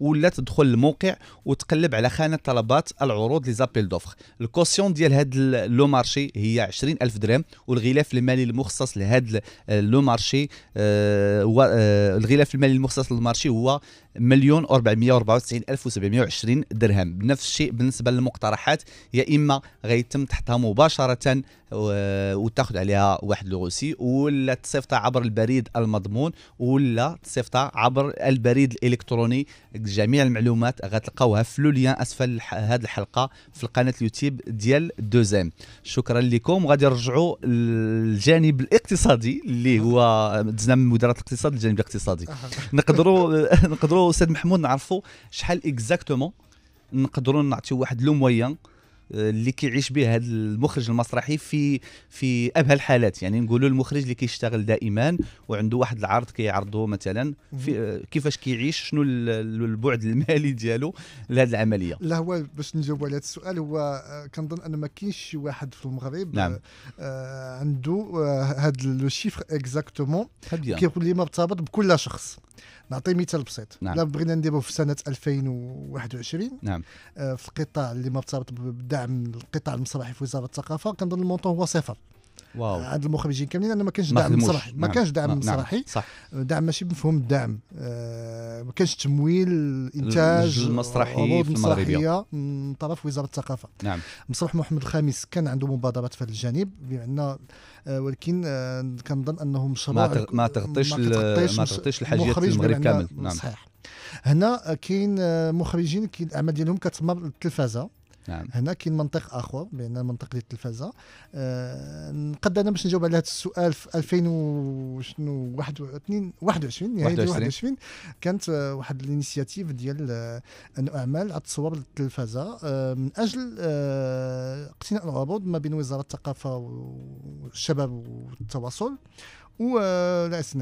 ولا تدخل الموقع وتقلب على خانه طلبات العروض لي زابيل دوفر الكوسيون ديال هاد لو مارشي مارشي هي 20000 درهم والغلاف المالي المخصص لهذا لو مارشي آه، هو آه، الغلاف المالي المخصص للمارشي هو مليون و494720 درهم بنفس الشيء بالنسبه للمقترحات يا اما غيتم تحتها مباشره وتاخذ عليها واحد لوغوسي ولا تصيفطها عبر البريد المضمون ولا تصيفطها عبر البريد الالكتروني جميع المعلومات غتلقاوها في لو ليان اسفل هذه الحلقه في القناه اليوتيوب ديال دوزيم شكرا لكم غادي نرجعوا للجانب الاقتصادي اللي هو دزنا من مديريه الاقتصاد الجانب الاقتصادي <laughs> نقدروا <laughs> نقدروا استاذ محمود نعرفوا شحال اكزاكتومون نقدروا نعطيو واحد لو موين اللي كيعيش به هذا المخرج المسرحي في في ابهى الحالات يعني نقولوا المخرج اللي كيشتغل دائما وعنده واحد العرض كيعرضه مثلا في كيفاش كيعيش شنو البعد المالي ديالو لهذه العمليه لا هو باش نجاوب على هذا السؤال هو آه، كنظن ان ما كاينش شي واحد في المغرب نعم. آه، آه، عنده هذا لو شيفر اكزاكتومون كيقول اللي مرتبط بكل شخص نعطي مثال بسيط نعم. لا بغينا نديرو في سنه 2021 نعم آه، في القطاع اللي مرتبط بدعم القطاع المسرحي في وزاره الثقافه كنظن المونطون هو صفر واو عند المخرجين كاملين لان ما كانش دعم مسرحي ما نعم. كانش دعم نعم. مسرحي صح. دعم ماشي بمفهوم الدعم آه، ما كانش تمويل انتاج المسرحي في المغربيه من طرف وزاره الثقافه نعم مسرح محمد الخامس كان عنده مبادرات في هذا الجانب بمعنى يعني آه، ولكن آه، كنظن انهم شرائع ما تغطيش ما تغطيش ما تغطيش الحاجيات المغرب كامل نعم صحيح هنا كاين آه، مخرجين كاين الاعمال ديالهم كتسمى التلفازه نعم. هنا كاين منطق اخر بان منطق ديال التلفزه آه نقد انا باش نجاوب على هذا السؤال في 2000 وشنو 21 21 نهايه 21 كانت آه، واحد الانيسياتيف ديال آه، انه اعمال على التصوير للتلفزه آه من اجل آه اقتناء الرابط ما بين وزاره الثقافه والشباب والتواصل و اس ان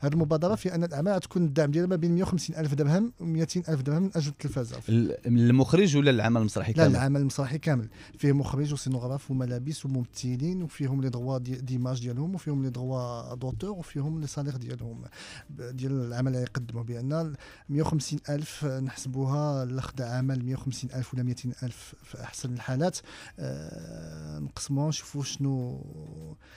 هذه المبادره في ان الاعمال تكون الدعم ديالها ما بين 150 الف درهم و200 الف درهم من اجل التلفازه المخرج ولا العمل المسرحي كامل لا العمل المسرحي كامل فيه مخرج وسينوغراف وملابس وممثلين وفيهم لي دغوا ديماج ديالهم وفيهم لي دغوا دوتور وفيهم لي صالير ديالهم ديال العمل اللي يقدموا بان 150 الف نحسبوها لخد عمل 150 الف ولا 200 الف في احسن الحالات آه، نقسموها نشوفوا شنو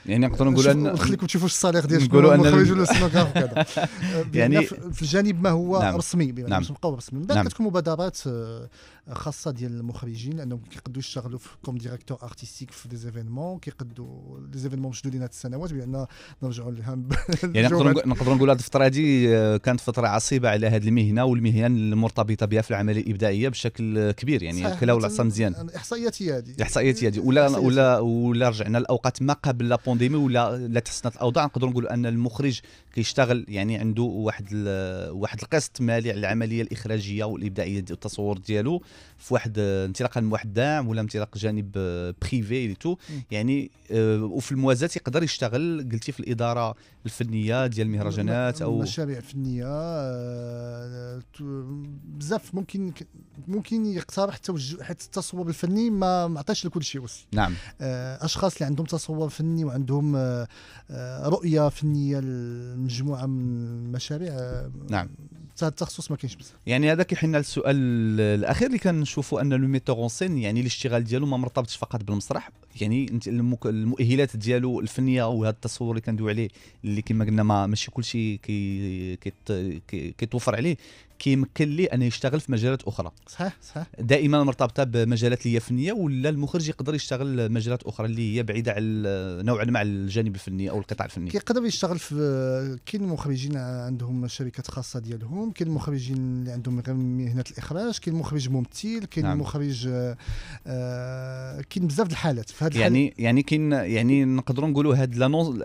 يعني نقدروا نقولوا نخليكم تشوفوا الصالح ديال شكون المخرج ولا السينوغراف وكذا <laughs> آه، يعني في الجانب ما هو نعم. رسمي بما نعم. نبقاو رسمي من نعم. كتكون مبادرات آه، خاصه ديال المخرجين لانهم كيقدوا يشتغلوا كوم ديريكتور ارتستيك في دي زيفينمون كيقدوا دي زيفينمون مشدودين هاد السنوات بان نرجعوا لها <laughs> يعني نقدروا نقولوا هاد الفتره دي آه، كانت فتره عصيبه على هاد المهنه والمهن المرتبطه بها في العمليه الابداعيه بشكل كبير يعني كلاو العصا مزيان احصائياتي هذه احصائياتي هذه ولا ولا ولا رجعنا لاوقات ما قبل لا بونديمي ولا لا تحسنت الاوضاع نقدر نقولوا ان المخرج كيشتغل يعني عنده واحد واحد القسط مالي على العمليه الاخراجيه والابداعيه التصور ديالو في واحد انطلاقا من واحد الدعم ولا انطلاق جانب بريفي آه، تو يعني آه، وفي الموازاه يقدر يشتغل قلتي في الاداره الفنيه ديال المهرجانات او مشاريع فنيه آه، بزاف ممكن ممكن يقترح توجه حيت التصور الفني ما معطاش لكل شيء نعم اشخاص اللي عندهم تصور فني وعندهم رؤيه رؤيه فنيه لمجموعه من المشاريع نعم التخصص ما كاينش بزاف يعني هذا كيحلنا السؤال الاخير اللي كنشوفوا ان لو ميتور اون يعني الاشتغال ديالو ما مرتبطش فقط بالمسرح يعني المؤهلات ديالو الفنيه وهذا التصور اللي كندوي عليه اللي كما قلنا ماشي كلشي كيتوفر كي كي كي عليه كيمكن لي انه يشتغل في مجالات اخرى صحيح صحيح دائما مرتبطه بمجالات اللي هي فنيه ولا المخرج يقدر يشتغل مجالات اخرى اللي هي بعيده على نوعا ما على الجانب الفني او القطاع الفني كيقدر يشتغل في كاين مخرجين عندهم شركات خاصه ديالهم كاين المخرجين اللي عندهم غير مهنه الاخراج كاين مخرج ممثل كاين نعم. مخرج آه كاين بزاف د الحالات في هذه يعني يعني كاين يعني نقدروا نقولوا هاد لانونس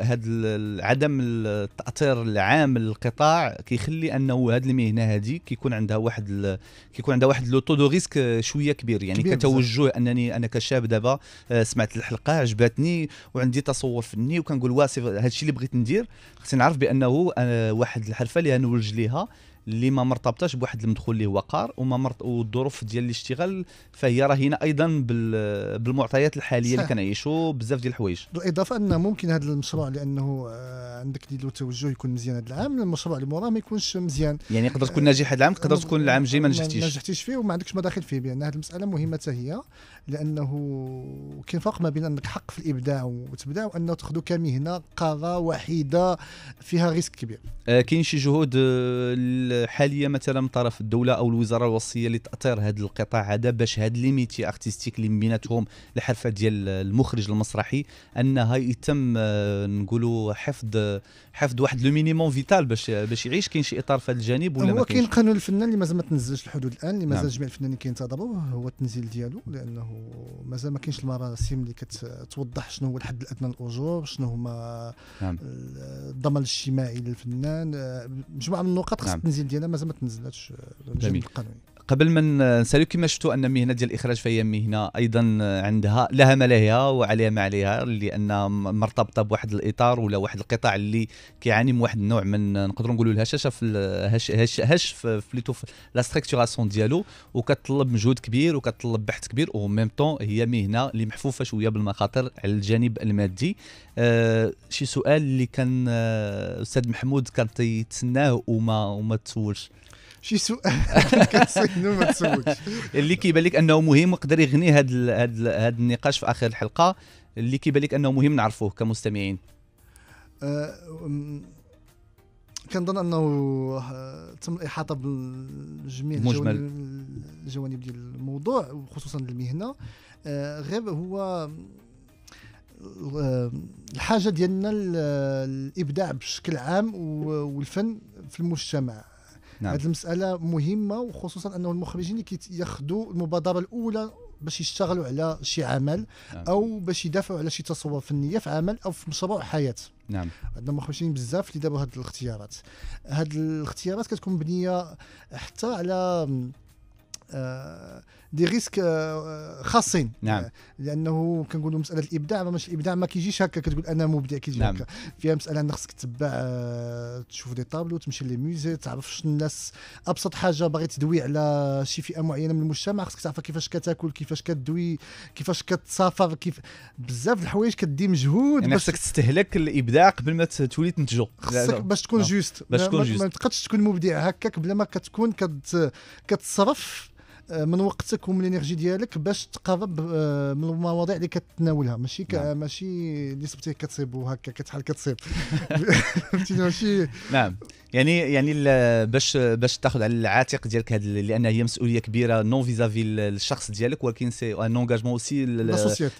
عدم التاثير العام للقطاع كيخلي انه هاد المهنه هذه كيكون عندها واحد كيكون عندها واحد لو دو ريسك شويه كبير يعني كبير كتوجه انني انا كشاب دابا آه، سمعت الحلقه عجبتني وعندي تصور فني وكنقول واسف هذا الشيء اللي بغيت ندير خصني نعرف بانه آه، واحد الحرفه اللي غنولج ليها اللي ما مرتبطاش بواحد المدخول اللي هو قار وما مرت... والظروف ديال الاشتغال فهي راهينه ايضا بال... بالمعطيات الحاليه صح. اللي كنعيشوا بزاف ديال الحوايج بالاضافه ان ممكن هذا المشروع لانه آه، عندك له توجه يكون مزيان هذا العام المشروع اللي موراه ما يكونش مزيان يعني يقدر تكون ناجح هذا العام تقدر آه، تكون العام الجاي ما نجحتيش ما نجحتيش فيه وما عندكش مداخل فيه بان هذه المساله مهمه حتى هي لانه كاين فرق ما بين انك حق في الابداع وتبدع وانه تاخذ كمهنه قاره وحيده فيها ريسك كبير آه كاين شي جهود آه حاليا مثلا من طرف الدوله او الوزاره الوصيه اللي تاثر هذا القطاع هذا باش هاد لي ميتي ارتستيك اللي بيناتهم الحرفه ديال المخرج المسرحي انها يتم آه، نقولوا حفظ حفظ واحد لو مينيموم فيتال باش باش يعيش كاين شي اطار في هذا الجانب ولا هو كاين قانون الفنان اللي مازال ما تنزلش الحدود الان اللي مازال نعم. جميع الفنانين كينتظروا هو التنزيل ديالو لانه مازال ما كاينش المراسم اللي كتوضح شنو هو الحد الادنى للاجور شنو هما نعم. الضمان الاجتماعي للفنان آه، مجموعه من النقاط خاص نعم. التنزيل ديالها مازال ما تنزلاتش الجانب آه، القانوني قبل ما نسالو كما شفتوا ان المهنه ديال الاخراج فهي مهنه ايضا عندها لها ما لها وعليها ما عليها لان مرتبطه بواحد الاطار ولا واحد القطاع اللي كيعاني من واحد النوع من نقدروا نقولوا الهشاشه في الهش هش هش في لا ستركتوراسيون ديالو وكتطلب مجهود كبير وكتطلب بحث كبير او ميم طون هي مهنه اللي محفوفه شويه بالمخاطر على الجانب المادي أه شي سؤال اللي كان آه، استاذ محمود كان تيتسناه وما وما تسولش شي سؤال <laughs> ما تسولش اللي كيبان لك انه مهم وقدر يغني هذا هاد النقاش في اخر الحلقه اللي كيبان لك انه مهم نعرفوه كمستمعين أه، كنظن انه آه، تم الاحاطه بجميع الجوانب ديال الموضوع وخصوصا المهنه أه، غير هو الحاجه ديالنا الابداع بشكل عام والفن في المجتمع نعم. هذه المساله مهمه وخصوصا انه المخرجين ياخذوا المبادره الاولى باش يشتغلوا على شي عمل نعم. او باش يدافعوا على شي تصور فنيه في عمل او في مشروع حياه نعم عندنا مخرجين بزاف اللي دابوا هاد الاختيارات هاد الاختيارات كتكون مبنيه حتى على آه دي ريسك آه، آه، خاصين نعم آه، لانه كنقولوا مساله الابداع ماشي الابداع ما كيجيش هكا كتقول انا مبدع كيجي نعم. هكا فيها مساله انك خصك تتبع تشوف دي طابلو تمشي لي ميوزي تعرف شنو الناس ابسط حاجه باغي تدوي على شي فئه معينه من المجتمع خصك تعرف كيفاش كتاكل كيفاش كتدوي كيفاش كتسافر كيف بزاف الحوايج كدي مجهود يعني خصك تستهلك الابداع قبل ما تولي تنتجو خصك باش تكون نعم. جوست باش تكون جوست ما تقدش تكون مبدع هكاك بلا ما كتكون كتصرف من وقتك ومن الانرجي ديالك باش تقرب آه، من المواضيع اللي كتناولها ماشي نعم. ماشي اللي صبتي كتصيب وهكا كتحل كتصيب <laughs> <laughs> فهمتي ماشي نعم يعني يعني باش باش تاخذ على العاتق ديالك هذا لان هي مسؤوليه كبيره نو فيزافي الشخص ديالك ولكن سي ان اونجاجمون اوسي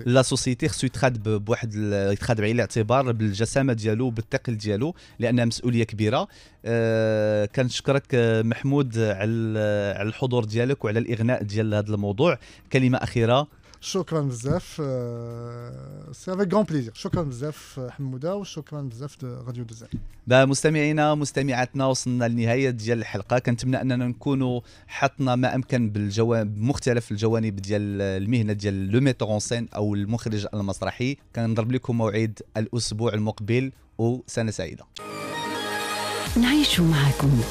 لا سوسيتي خصو يتخاد بواحد يتخاد بعين الاعتبار بالجسامه ديالو بالثقل ديالو لانها مسؤوليه كبيره أه كنشكرك آه، محمود على على الحضور ديالك وعلى الاغناء ديال هذا الموضوع كلمه اخيره شكرا بزاف آه، سي افيك غون بليزير شكرا بزاف آه، حموده وشكرا بزاف راديو دوزان مستمعينا مستمعاتنا وصلنا لنهايه ديال الحلقه كنتمنى اننا نكونوا حطنا ما امكن بالجوانب مختلف الجوانب ديال المهنه ديال لو ميتور اون او المخرج المسرحي كنضرب لكم موعد الاسبوع المقبل وسنه سعيده نعيش معكم